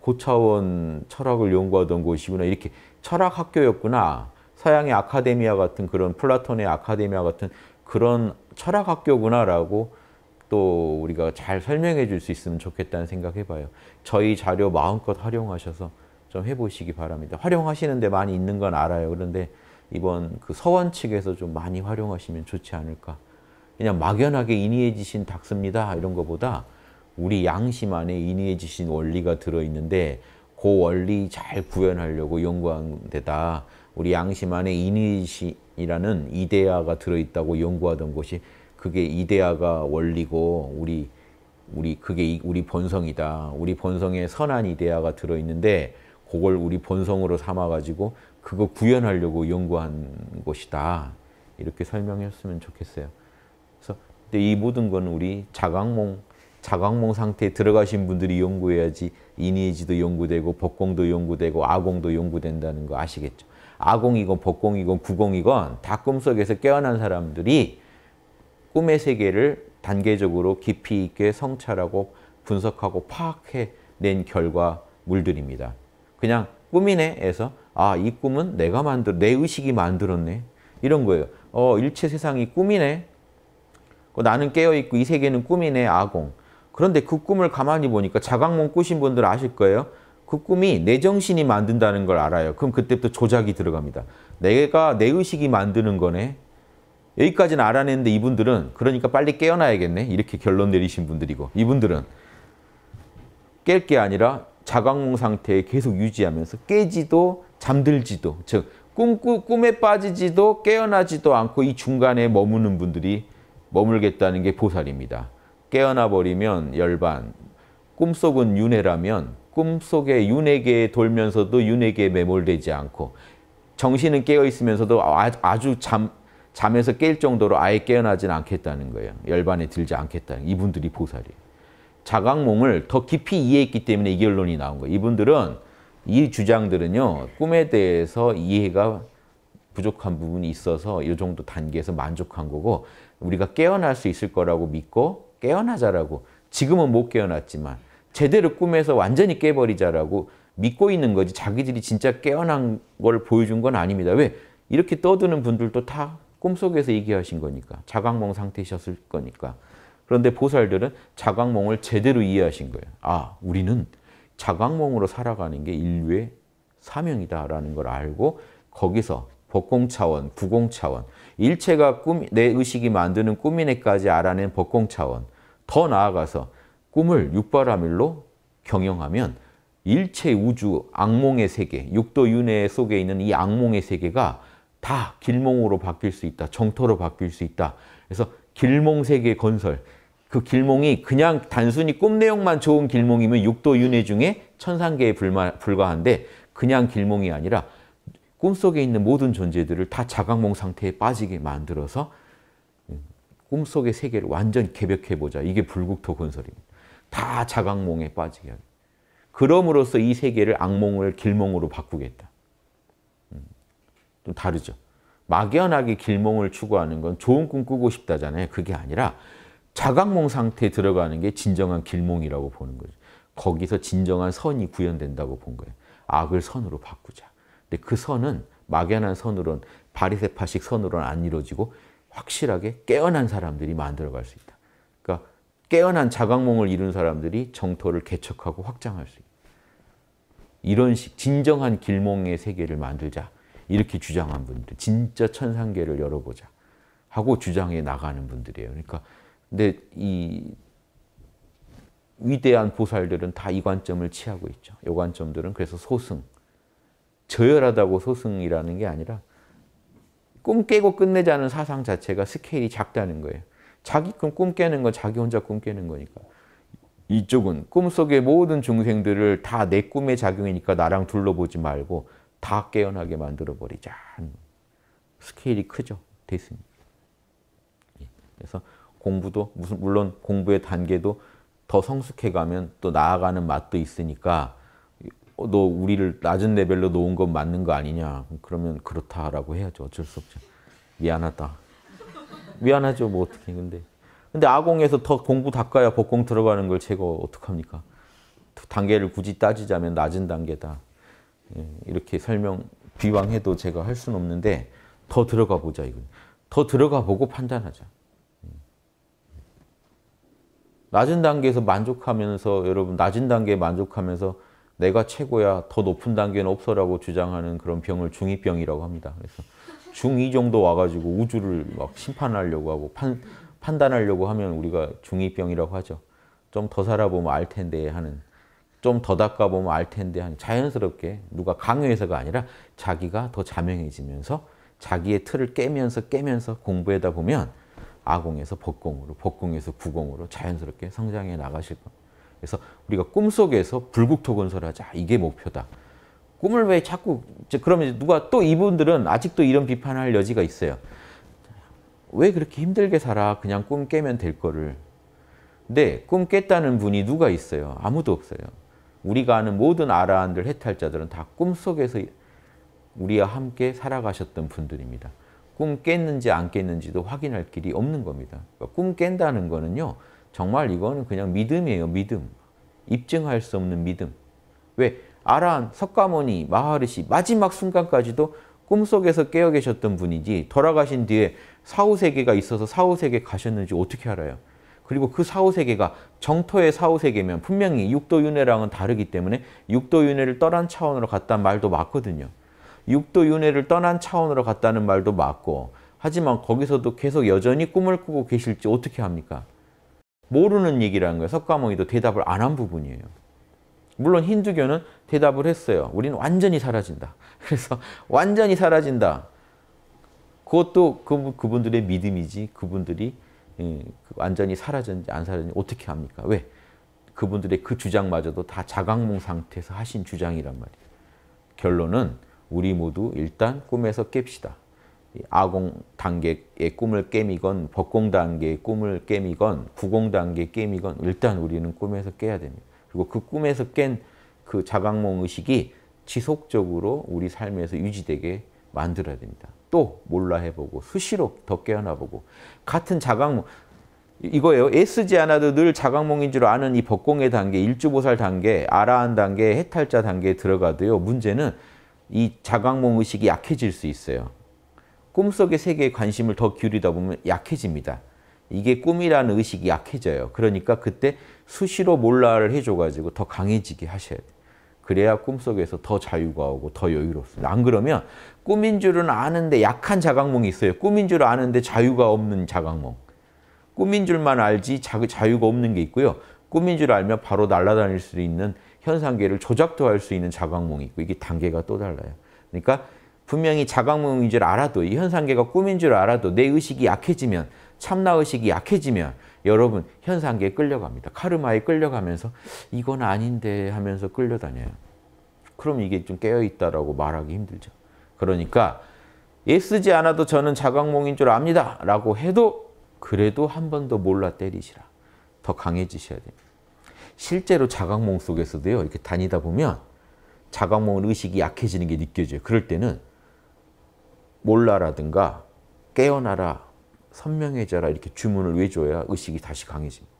고차원 철학을 연구하던 곳이구나 이렇게 철학 학교였구나 서양의 아카데미아 같은 그런 플라톤의 아카데미아 같은 그런 철학 학교구나라고 또 우리가 잘 설명해 줄 수 있으면 좋겠다는 생각해 봐요. 저희 자료 마음껏 활용하셔서 좀 해보시기 바랍니다. 활용하시는데 많이 있는 건 알아요. 그런데 이번 그 서원 측에서 좀 많이 활용하시면 좋지 않을까. 그냥 막연하게 인위해지신 닥습니다. 이런 것보다 우리 양심 안에 인위해지신 원리가 들어있는데 그 원리 잘 구현하려고 연구한 데다 우리 양심 안에 이니시라는 이데아가 들어있다고 연구하던 것이 그게 이데아가 원리고 우리 우리 그게 우리 본성이다. 우리 본성에 선한 이데아가 들어 있는데 그걸 우리 본성으로 삼아 가지고 그거 구현하려고 연구한 것이다. 이렇게 설명했으면 좋겠어요. 그래서 근데 이 모든 건 우리 자각몽 자각몽 상태에 들어가신 분들이 연구해야지 이니지도 연구되고 복공도 연구되고 아공도 연구된다는 거 아시겠죠? 아공이건 복공이건 구공이건 다 꿈속에서 깨어난 사람들이 꿈의 세계를 단계적으로 깊이 있게 성찰하고 분석하고 파악해낸 결과물들입니다. 그냥 꿈이네에서 아, 이 꿈은 내가 만들, 내 의식이 만들었네. 이런 거예요. 어, 일체 세상이 꿈이네. 어, 나는 깨어있고 이 세계는 꿈이네, 아공. 그런데 그 꿈을 가만히 보니까 자각몽 꾸신 분들 아실 거예요. 그 꿈이 내 정신이 만든다는 걸 알아요. 그럼 그때부터 조작이 들어갑니다. 내가 내 의식이 만드는 거네. 여기까지는 알아냈는데 이분들은 그러니까 빨리 깨어나야겠네. 이렇게 결론 내리신 분들이고 이분들은 깰 게 아니라 자각몽 상태에 계속 유지하면서 깨지도 잠들지도 즉 꿈꾸, 꿈에 빠지지도 깨어나지도 않고 이 중간에 머무는 분들이 머물겠다는 게 보살입니다. 깨어나 버리면 열반, 꿈속은 윤회라면 꿈속에 윤회계에 돌면서도 윤회계에 매몰되지 않고 정신은 깨어 있으면서도 아, 아주 잠, 잠에서 깰 정도로 아예 깨어나진 않겠다는 거예요. 열반에 들지 않겠다는 이분들이 보살이 자각몽을 더 깊이 이해했기 때문에 이 결론이 나온 거예요. 이분들은 이 주장들은요. 꿈에 대해서 이해가 부족한 부분이 있어서 이 정도 단계에서 만족한 거고 우리가 깨어날 수 있을 거라고 믿고 깨어나자라고 지금은 못 깨어났지만 제대로 꿈에서 완전히 깨버리자라고 믿고 있는 거지 자기들이 진짜 깨어난 걸 보여준 건 아닙니다. 왜? 이렇게 떠드는 분들도 다 꿈속에서 얘기하신 거니까 자각몽 상태셨을 거니까 그런데 보살들은 자각몽을 제대로 이해하신 거예요. 아, 우리는 자각몽으로 살아가는 게 인류의 사명이다라는 걸 알고 거기서 법공 차원, 구공 차원, 일체가 꿈, 내 의식이 만드는 꿈이네까지 알아낸 법공 차원, 더 나아가서 꿈을 육바라밀로 경영하면 일체 우주 악몽의 세계, 육도윤회 속에 있는 이 악몽의 세계가 다 길몽으로 바뀔 수 있다. 정토로 바뀔 수 있다. 그래서 길몽 세계 건설. 그 길몽이 그냥 단순히 꿈 내용만 좋은 길몽이면 육도윤회 중에 천상계에 불마, 불과한데 그냥 길몽이 아니라 꿈속에 있는 모든 존재들을 다 자각몽 상태에 빠지게 만들어서 음, 꿈속의 세계를 완전 히 개벽해보자. 이게 불국토 건설입니다. 다 자각몽에 빠지게 하겠 그럼으로써 이 세계를 악몽을 길몽으로 바꾸겠다. 음, 좀 다르죠. 막연하게 길몽을 추구하는 건 좋은 꿈 꾸고 싶다잖아요. 그게 아니라 자각몽 상태에 들어가는 게 진정한 길몽이라고 보는 거죠. 거기서 진정한 선이 구현된다고 본 거예요. 악을 선으로 바꾸자. 근데 그 선은 막연한 선으론 바리세파식 선으로는 안 이루어지고 확실하게 깨어난 사람들이 만들어갈 수 있다. 깨어난 자각몽을 이룬 사람들이 정토를 개척하고 확장할 수 있다. 이런 식 진정한 길몽의 세계를 만들자 이렇게 주장한 분들 진짜 천상계를 열어보자 하고 주장해 나가는 분들이에요. 그러니까 근데 이 위대한 보살들은 다 이 관점을 취하고 있죠. 이 관점들은 그래서 소승 저열하다고 소승이라는 게 아니라 꿈 깨고 끝내자는 사상 자체가 스케일이 작다는 거예요. 자기 꿈 깨는 건 자기 혼자 꿈 깨는 거니까. 이쪽은 꿈속의 모든 중생들을 다 내 꿈의 작용이니까 나랑 둘러보지 말고 다 깨어나게 만들어버리자. 스케일이 크죠. 됐습니다. 예. 그래서 공부도 무슨 물론 공부의 단계도 더 성숙해가면 또 나아가는 맛도 있으니까 어, 너 우리를 낮은 레벨로 놓은 건 맞는 거 아니냐. 그러면 그렇다라고 해야죠. 어쩔 수 없죠. 미안하다. 미안하죠, 뭐 어떻게 근데. 근데 아공에서 더 공부 닦아야 복공 들어가는 걸 제가 어떡합니까? 단계를 굳이 따지자면 낮은 단계다. 예, 이렇게 설명, 비방해도 제가 할 수는 없는데 더 들어가 보자, 이건. 더 들어가 보고 판단하자. 낮은 단계에서 만족하면서 여러분 낮은 단계에 만족하면서 내가 최고야 더 높은 단계는 없어라고 주장하는 그런 병을 중이병이라고 합니다. 그래서 중2 정도 와가지고 우주를 막 심판하려고 하고 판, 판단하려고 하면 우리가 중2병이라고 하죠. 좀 더 살아보면 알 텐데 하는 좀 더 닦아보면 알 텐데 하는 자연스럽게 누가 강요해서가 아니라 자기가 더 자명해지면서 자기의 틀을 깨면서 깨면서 공부하다 보면 아공에서 법공으로 법공에서 구공으로 자연스럽게 성장해 나가실 겁니다. 그래서 우리가 꿈속에서 불국토 건설하자 이게 목표다. 꿈을 왜 자꾸 그러면 누가 또 이분들은 아직도 이런 비판할 여지가 있어요. 왜 그렇게 힘들게 살아? 그냥 꿈 깨면 될 거를. 근데 꿈 깼다는 분이 누가 있어요? 아무도 없어요. 우리가 아는 모든 아라한들 해탈자들은 다 꿈속에서 우리와 함께 살아가셨던 분들입니다. 꿈 깼는지 안 깼는지도 확인할 길이 없는 겁니다. 그러니까 꿈 깬다는 거는요. 정말 이거는 그냥 믿음이에요. 믿음. 입증할 수 없는 믿음. 왜? 아란, 석가모니, 마하르시 마지막 순간까지도 꿈속에서 깨어 계셨던 분이지 돌아가신 뒤에 사후세계가 있어서 사후세계 가셨는지 어떻게 알아요? 그리고 그 사후세계가 정토의 사후세계면 분명히 육도윤회랑은 다르기 때문에 육도윤회를 떠난 차원으로 갔다는 말도 맞거든요. 육도윤회를 떠난 차원으로 갔다는 말도 맞고 하지만 거기서도 계속 여전히 꿈을 꾸고 계실지 어떻게 합니까? 모르는 얘기라는 거예요. 석가모니도 대답을 안 한 부분이에요. 물론 힌두교는 대답을 했어요. 우리는 완전히 사라진다. 그래서 완전히 사라진다. 그것도 그, 그분들의 믿음이지 그분들이 예, 그 완전히 사라졌는지 안 사라졌는지 어떻게 합니까? 왜? 그분들의 그 주장마저도 다 자각몽 상태에서 하신 주장이란 말이에요. 결론은 우리 모두 일단 꿈에서 깹시다. 아공 단계의 꿈을 깨미건, 법공 단계의 꿈을 깨미건, 구공 단계의 깨미건 일단 우리는 꿈에서 깨야 됩니다. 그리고 그 꿈에서 깬 그 자각몽 의식이 지속적으로 우리 삶에서 유지되게 만들어야 됩니다. 또 몰라 해보고 수시로 더 깨어나보고 같은 자각몽 이거예요. 애쓰지 않아도 늘 자각몽인 줄 아는 이 법공의 단계, 일주보살 단계, 아라한 단계, 해탈자 단계에 들어가도요. 문제는 이 자각몽 의식이 약해질 수 있어요. 꿈속의 세계에 관심을 더 기울이다 보면 약해집니다. 이게 꿈이라는 의식이 약해져요. 그러니까 그때 수시로 몰라를 해줘가지고 더 강해지게 하셔야 돼요. 그래야 꿈속에서 더 자유가 오고 더 여유롭습니다. 안 그러면 꿈인 줄은 아는데 약한 자각몽이 있어요. 꿈인 줄 아는데 자유가 없는 자각몽. 꿈인 줄만 알지 자유가 없는 게 있고요. 꿈인 줄 알면 바로 날아다닐 수 있는 현상계를 조작도 할 수 있는 자각몽이 있고 이게 단계가 또 달라요. 그러니까 분명히 자각몽인 줄 알아도 이 현상계가 꿈인 줄 알아도 내 의식이 약해지면 참나의식이 약해지면 여러분 현상계에 끌려갑니다. 카르마에 끌려가면서 이건 아닌데 하면서 끌려다녀요. 그럼 이게 좀 깨어있다라고 말하기 힘들죠. 그러니까 애쓰지 않아도 저는 자각몽인 줄 압니다. 라고 해도 그래도 한 번 더 몰라 때리시라. 더 강해지셔야 됩니다. 실제로 자각몽 속에서도요. 이렇게 다니다 보면 자각몽은 의식이 약해지는 게 느껴져요. 그럴 때는 몰라라든가 깨어나라 선명해져라 이렇게 주문을 외줘야 의식이 다시 강해집니다.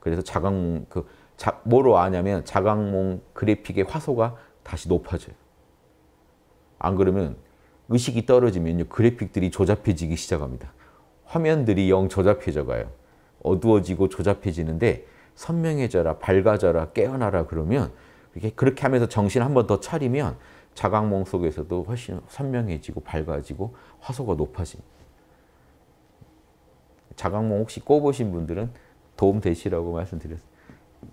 그래서 자각그 자, 뭐로 아냐면 자각몽 그래픽의 화소가 다시 높아져요. 안 그러면 의식이 떨어지면 그래픽들이 조잡해지기 시작합니다. 화면들이 영 조잡해져 가요. 어두워지고 조잡해지는데 선명해져라, 밝아져라, 깨어나라 그러면 이렇게 그렇게 하면서 정신 한 번 더 차리면 자각몽 속에서도 훨씬 선명해지고 밝아지고 화소가 높아집니다. 자각몽 혹시 꼽으신 분들은 도움 되시라고 말씀드렸어요.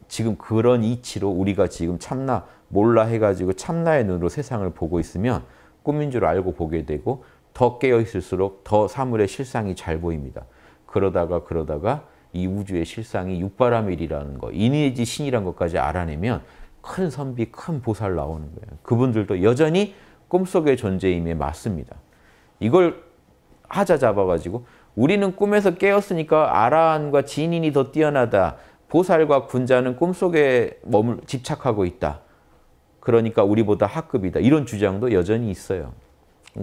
지금 그런 이치로 우리가 지금 참나 몰라 해가지고 참나의 눈으로 세상을 보고 있으면 꿈인 줄 알고 보게 되고 더 깨어있을수록 더 사물의 실상이 잘 보입니다. 그러다가 그러다가 이 우주의 실상이 육바라밀이라는 거, 인의지 신이란 것까지 알아내면 큰 선비, 큰 보살 나오는 거예요. 그분들도 여전히 꿈속의 존재임에 맞습니다. 이걸 하자 잡아가지고 우리는 꿈에서 깨었으니까 아라한과 진인이 더 뛰어나다. 보살과 군자는 꿈속에 머물 집착하고 있다. 그러니까 우리보다 하급이다. 이런 주장도 여전히 있어요.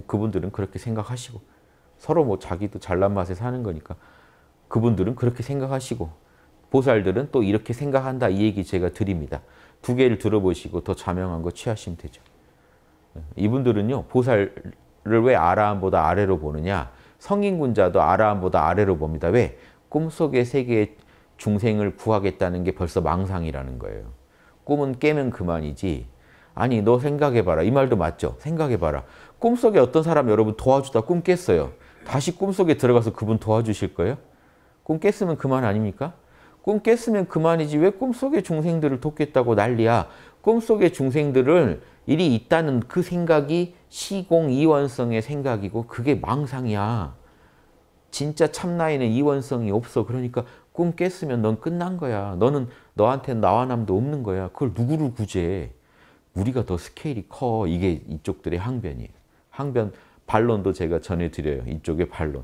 그분들은 그렇게 생각하시고 서로 뭐 자기도 잘난 맛에 사는 거니까 그분들은 그렇게 생각하시고 보살들은 또 이렇게 생각한다. 이 얘기 제가 드립니다. 두 개를 들어보시고 더 자명한 거 취하시면 되죠. 예, 이분들은요. 보살을 왜 아라함보다 아래로 보느냐. 성인군자도 아람보다 아래로 봅니다. 왜? 꿈속의 세계에 중생을 구하겠다는 게 벌써 망상이라는 거예요. 꿈은 깨면 그만이지. 아니 너 생각해봐라. 이 말도 맞죠? 생각해봐라. 꿈속에 어떤 사람 여러분 도와주다 꿈 깼어요. 다시 꿈속에 들어가서 그분 도와주실 거예요? 꿈 깼으면 그만 아닙니까? 꿈 깼으면 그만이지 왜 꿈속의 중생들을 돕겠다고 난리야. 꿈속의 중생들을 일이 있다는 그 생각이 시공 이원성의 생각이고 그게 망상이야. 진짜 참나에는 이원성이 없어. 그러니까 꿈 깼으면 넌 끝난 거야. 너는 너한테 나와 남도 없는 거야. 그걸 누구를 구제해. 우리가 더 스케일이 커. 이게 이쪽들의 항변이에요. 항변 반론도 제가 전해드려요. 이쪽의 반론.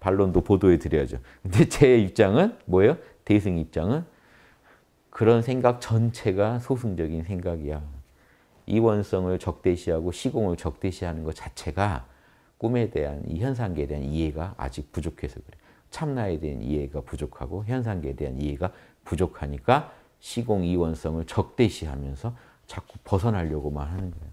반론도 보도해드려야죠. 근데 제 입장은 뭐예요? 대승 입장은 그런 생각 전체가 소승적인 생각이야. 이원성을 적대시하고 시공을 적대시하는 것 자체가 꿈에 대한 이 현상계에 대한 이해가 아직 부족해서 그래. 참나에 대한 이해가 부족하고 현상계에 대한 이해가 부족하니까 시공 이원성을 적대시하면서 자꾸 벗어나려고만 하는 거예요.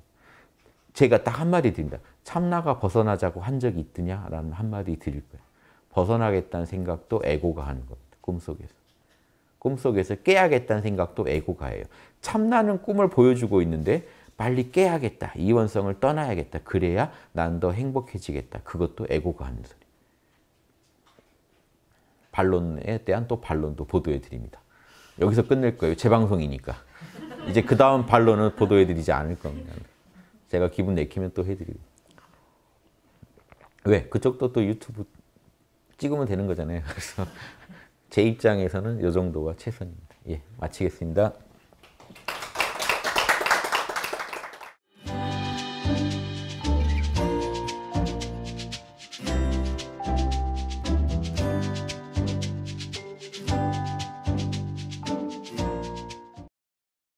제가 딱 한마디 드린다. 참나가 벗어나자고 한 적이 있더냐라는 한마디 드릴 거예요. 벗어나겠다는 생각도 에고가 하는 겁니다. 꿈속에서. 꿈속에서 깨야겠다는 생각도 에고가 해요. 참나는 꿈을 보여주고 있는데 빨리 깨야겠다. 이원성을 떠나야겠다. 그래야 난 더 행복해지겠다. 그것도 에고가 하는 소리. 반론에 대한 또 반론도 보도해 드립니다. 여기서 끝낼 거예요. 재방송이니까. 이제 그 다음 반론은 보도해 드리지 않을 겁니다. 제가 기분 내키면 또 해드리고. 왜? 그쪽도 또 유튜브 찍으면 되는 거잖아요. 그래서 제 입장에서는 이 정도가 최선입니다. 예, 마치겠습니다.